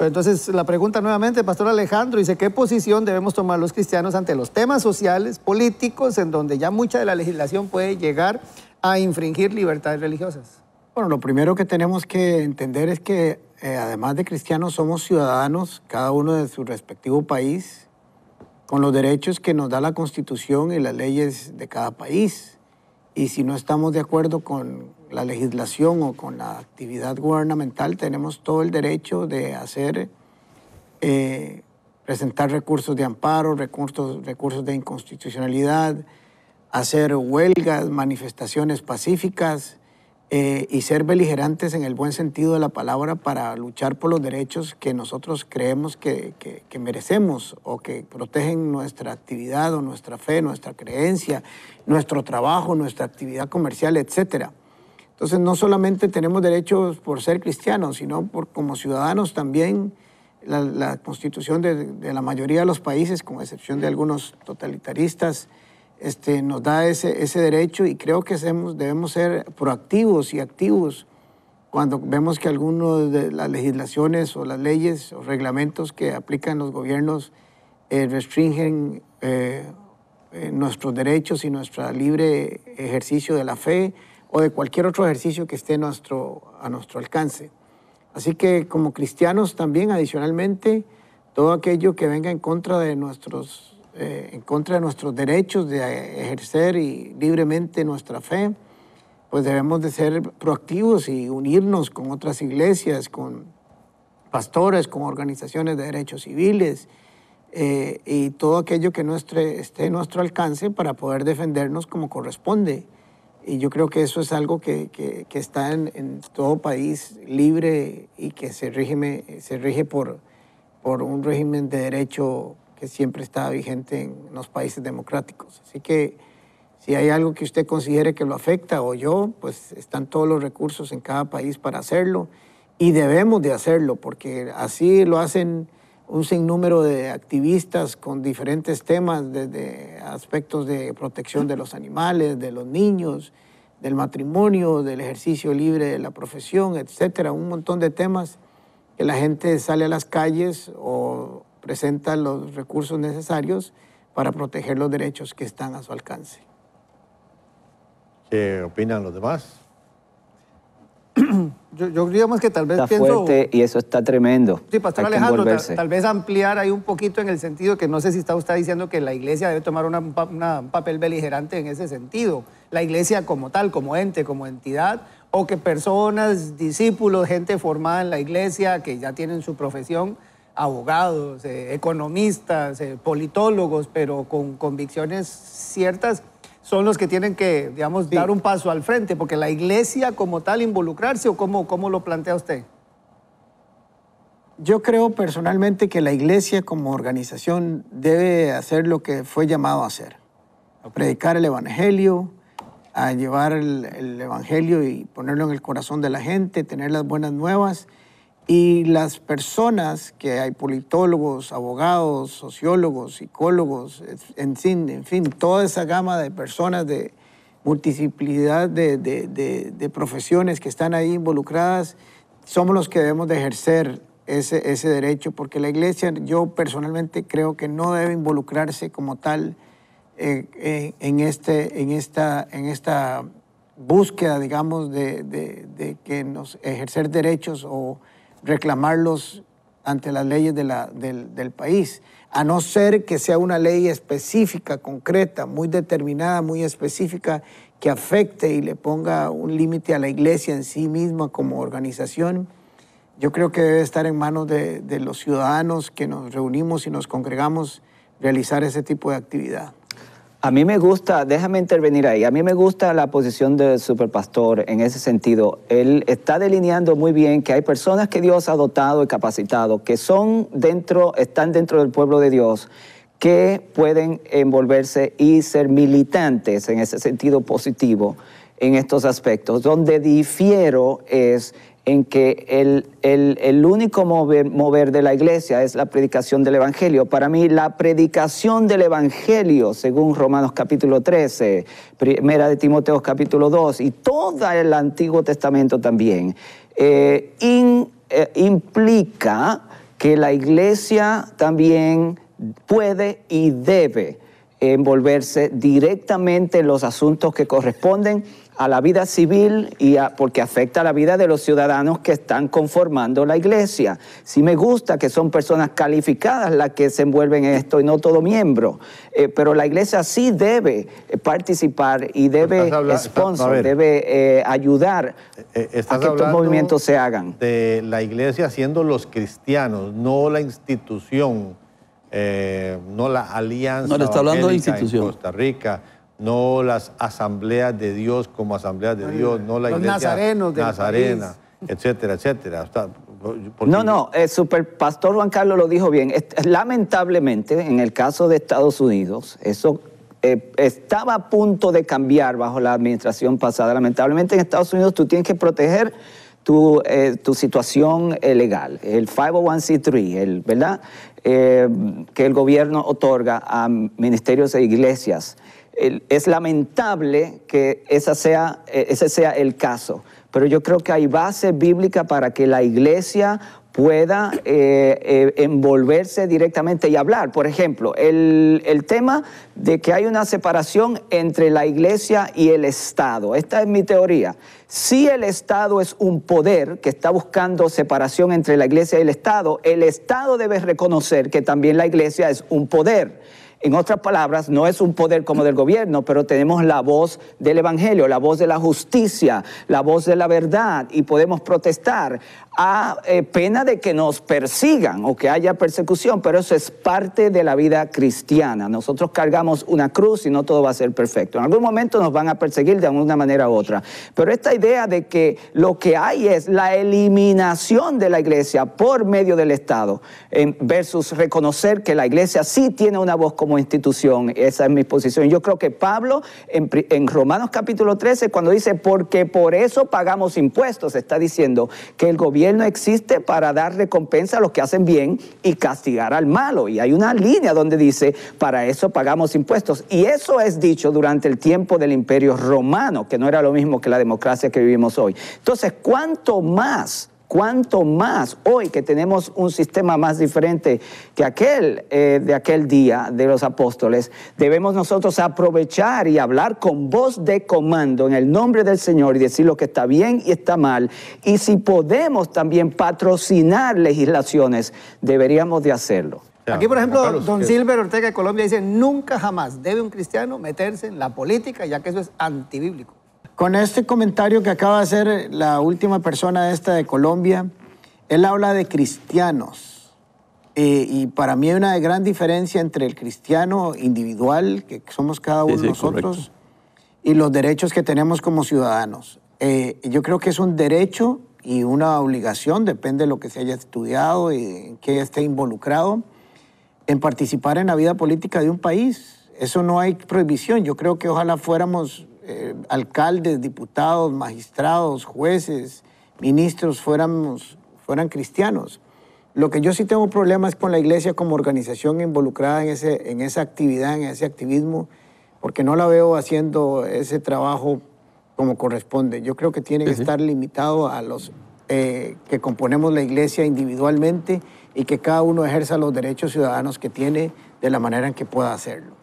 Entonces, la pregunta nuevamente, Pastor Alejandro, dice, ¿qué posición debemos tomar los cristianos ante los temas sociales, políticos, en donde ya mucha de la legislación puede llegar a infringir libertades religiosas? Bueno, lo primero que tenemos que entender es que eh, además de cristianos somos ciudadanos, cada uno de su respectivo país, con los derechos que nos da la Constitución y las leyes de cada país. Y si no estamos de acuerdo con la legislación o con la actividad gubernamental, tenemos todo el derecho de hacer, eh, presentar recursos de amparo, recursos, recursos de inconstitucionalidad, hacer huelgas, manifestaciones pacíficas, eh, y ser beligerantes en el buen sentido de la palabra para luchar por los derechos que nosotros creemos que, merecemos o que protegen nuestra actividad o nuestra fe, nuestra creencia, nuestro trabajo, nuestra actividad comercial, etc. Entonces no solamente tenemos derechos por ser cristianos, sino por como ciudadanos también. La, constitución de, la mayoría de los países, con excepción de algunos totalitaristas, este, nos da ese, derecho y creo que hacemos, debemos ser proactivos y activos cuando vemos que algunas de las legislaciones o las leyes o reglamentos que aplican los gobiernos eh, restringen eh, eh, nuestros derechos y nuestro libre ejercicio de la fe o de cualquier otro ejercicio que esté a nuestro alcance. Así que como cristianos también adicionalmente, todo aquello que venga en contra de nuestros eh, en contra de nuestros derechos de ejercer y libremente nuestra fe, pues debemos de ser proactivos y unirnos con otras iglesias, con pastores, con organizaciones de derechos civiles eh, y todo aquello que nuestro, esté a nuestro alcance para poder defendernos como corresponde. Y yo creo que eso es algo que, que, está en, en, todo país libre y que se, rige, se rige por, por un régimen de derecho que siempre está vigente en los países democráticos. Así que si hay algo que usted considere que lo afecta o yo, pues están todos los recursos en cada país para hacerlo y debemos de hacerlo porque así lo hacen un sinnúmero de activistas con diferentes temas, desde aspectos de protección de los animales, de los niños, del matrimonio, del ejercicio libre de la profesión, etcétera, un montón de temas que la gente sale a las calles o presenta los recursos necesarios para proteger los derechos que están a su alcance. ¿Qué opinan los demás? Yo, yo digamos que tal vez está fuerte y eso está tremendo. Sí, Pastor Alejandro, tal, vez ampliar ahí un poquito en el sentido que no sé si está usted diciendo que la iglesia debe tomar un papel beligerante en ese sentido. La iglesia como tal, como ente, como entidad, o que personas, discípulos, gente formada en la iglesia que ya tienen su profesión, abogados, eh, economistas, eh, politólogos, pero con convicciones ciertas, son los que tienen que, digamos, dar un paso al frente, porque la iglesia como tal involucrarse o cómo, lo plantea usted. Yo creo personalmente que la iglesia como organización debe hacer lo que fue llamado a hacer, a predicar el Evangelio, a llevar el, el Evangelio y ponerlo en el corazón de la gente, tener las buenas nuevas y las personas, que hay politólogos, abogados, sociólogos, psicólogos, en fin, en fin toda esa gama de personas de multiplicidad de, profesiones que están ahí involucradas, somos los que debemos de ejercer ese, derecho, porque la iglesia yo personalmente creo que no debe involucrarse como tal eh, eh, en, este, en, esta, en esta búsqueda, digamos, de, de que nos ejercer derechos o reclamarlos ante las leyes la, del, del, país, a no ser que sea una ley específica, concreta, muy determinada, muy específica, que afecte y le ponga un límite a la iglesia en sí misma como organización. Yo creo que debe estar en manos de, de los ciudadanos que nos reunimos y nos congregamos realizar ese tipo de actividad. A mí me gusta, déjame intervenir ahí, a mí me gusta la posición del superpastor en ese sentido. Él está delineando muy bien que hay personas que Dios ha dotado y capacitado, que son dentro, están dentro del pueblo de Dios, que pueden envolverse y ser militantes en ese sentido positivo en estos aspectos. Donde difiero es en que el, único mover, de la iglesia es la predicación del Evangelio. Para mí, la predicación del Evangelio, según Romanos capítulo 13, primera de Timoteo capítulo 2 y todo el Antiguo Testamento también, eh, eh, implica que la iglesia también puede y debe envolverse directamente en los asuntos que corresponden a la vida civil y porque afecta a la vida de los ciudadanos que están conformando la iglesia. Sí me gusta que son personas calificadas las que se envuelven en esto y no todo miembro, eh, pero la iglesia sí debe eh, participar y debe sponsor, debe eh, ayudar a que estos movimientos se hagan. De la iglesia siendo los cristianos, no la institución, no la alianza. No, está hablando de institución. Costa Rica no las asambleas de Dios como asambleas de Dios, no la los iglesia nazarenos Dios. nazarena, etcétera, etcétera. no, no, el eh, superpastor Juan Carlos lo dijo bien. Lamentablemente, en el caso de Estados Unidos, eso eh, estaba a punto de cambiar bajo la administración pasada. Lamentablemente, en Estados Unidos tú tienes que proteger tu, eh, tu situación legal, el 501c3, el, ¿verdad? Eh, que el gobierno otorga a ministerios e iglesias. Es lamentable que esa sea, eh, ese sea el caso, pero yo creo que hay base bíblica para que la iglesia pueda eh, eh, envolverse directamente y hablar. Por ejemplo, el, el, tema de que hay una separación entre la iglesia y el Estado. Esta es mi teoría. Si el Estado es un poder que está buscando separación entre la iglesia y el Estado, el Estado debe reconocer que también la iglesia es un poder en otras palabras, no es un poder como del gobierno, pero tenemos la voz del Evangelio, la voz de la justicia, la voz de la verdad y podemos protestar a eh, pena de que nos persigan o que haya persecución, pero eso es parte de la vida cristiana. Nosotros cargamos una cruz y no todo va a ser perfecto. En algún momento nos van a perseguir de alguna manera u otra. Pero esta idea de que lo que hay es la eliminación de la iglesia por medio del Estado versus reconocer que la iglesia sí tiene una voz como como institución. Esa es mi posición. Yo creo que Pablo en, Romanos capítulo 13, cuando dice, porque por eso pagamos impuestos, está diciendo que el gobierno existe para dar recompensa a los que hacen bien y castigar al malo. Y hay una línea donde dice, para eso pagamos impuestos. Y eso es dicho durante el tiempo del imperio romano, que no era lo mismo que la democracia que vivimos hoy. Entonces, ¿cuánto más? cuanto más hoy que tenemos un sistema más diferente que aquel eh, de aquel día de los apóstoles, debemos nosotros aprovechar y hablar con voz de comando en el nombre del Señor y decir lo que está bien y está mal. Y si podemos también patrocinar legislaciones, deberíamos de hacerlo. Aquí, por ejemplo, don Silver Ortega de Colombia dice, nunca jamás debe un cristiano meterse en la política, ya que eso es antibíblico. Con este comentario que acaba de hacer la última persona esta de Colombia, él habla de cristianos. Eh, y para mí hay una gran diferencia entre el cristiano individual, que somos cada uno de nosotros, y los derechos que tenemos como ciudadanos. Eh, yo creo que es un derecho y una obligación, depende de lo que se haya estudiado y en qué esté involucrado, en participar en la vida política de un país. Eso no hay prohibición. Yo creo que ojalá fuéramos alcaldes, diputados, magistrados, jueces, ministros fuéramos, fueran cristianos. Lo que yo sí tengo problemas con la iglesia como organización involucrada en, ese, en esa actividad, en ese activismo, porque no la veo haciendo ese trabajo como corresponde. Yo creo que tiene que estar limitado a los eh, que componemos la iglesia individualmente y que cada uno ejerza los derechos ciudadanos que tiene de la manera en que pueda hacerlo.